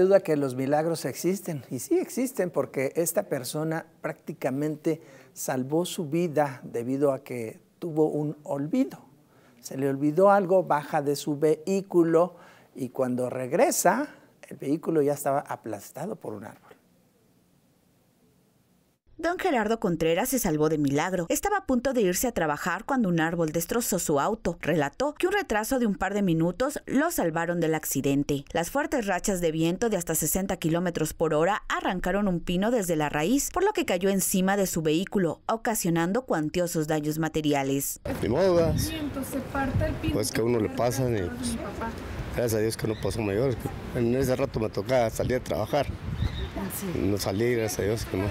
duda que los milagros existen, y sí existen porque esta persona prácticamente salvó su vida debido a que tuvo un olvido. Se le olvidó algo, baja de su vehículo y cuando regresa, el vehículo ya estaba aplastado por un árbol. Don Gerardo Contreras se salvó de milagro. Estaba a punto de irse a trabajar cuando un árbol destrozó su auto. Relató que un retraso de un par de minutos lo salvaron del accidente. Las fuertes rachas de viento de hasta 60 kilómetros por hora arrancaron un pino desde la raíz, por lo que cayó encima de su vehículo, ocasionando cuantiosos daños materiales. modo, se Pues que a uno le pasa, pues, gracias a Dios que no pasó mayor. En ese rato me tocaba salir a trabajar. No salí, gracias a Dios que no.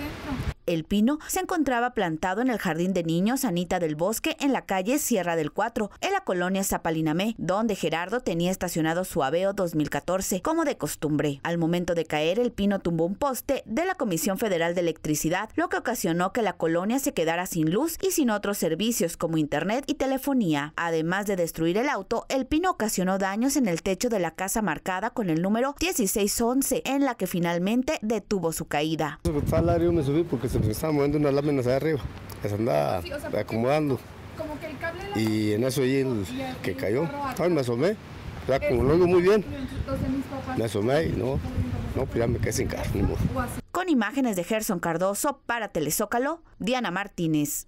El Pino se encontraba plantado en el Jardín de Niños Anita del Bosque en la calle Sierra del Cuatro, en la colonia Zapalinamé, donde Gerardo tenía estacionado su Aveo 2014, como de costumbre. Al momento de caer, El Pino tumbó un poste de la Comisión Federal de Electricidad, lo que ocasionó que la colonia se quedara sin luz y sin otros servicios como internet y telefonía. Además de destruir el auto, El Pino ocasionó daños en el techo de la casa marcada con el número 1611, en la que finalmente detuvo su caída. Pues, se pues, nos moviendo unas láminas allá arriba, se andaba acomodando. Como que el cable Y en eso ahí el, que cayó. Ay, me asomé. O sea, como este, muy bien. Me asomé y no, no, pues ya me quedé sin carro, Con imágenes de Gerson Cardoso para Telezócalo, Diana Martínez.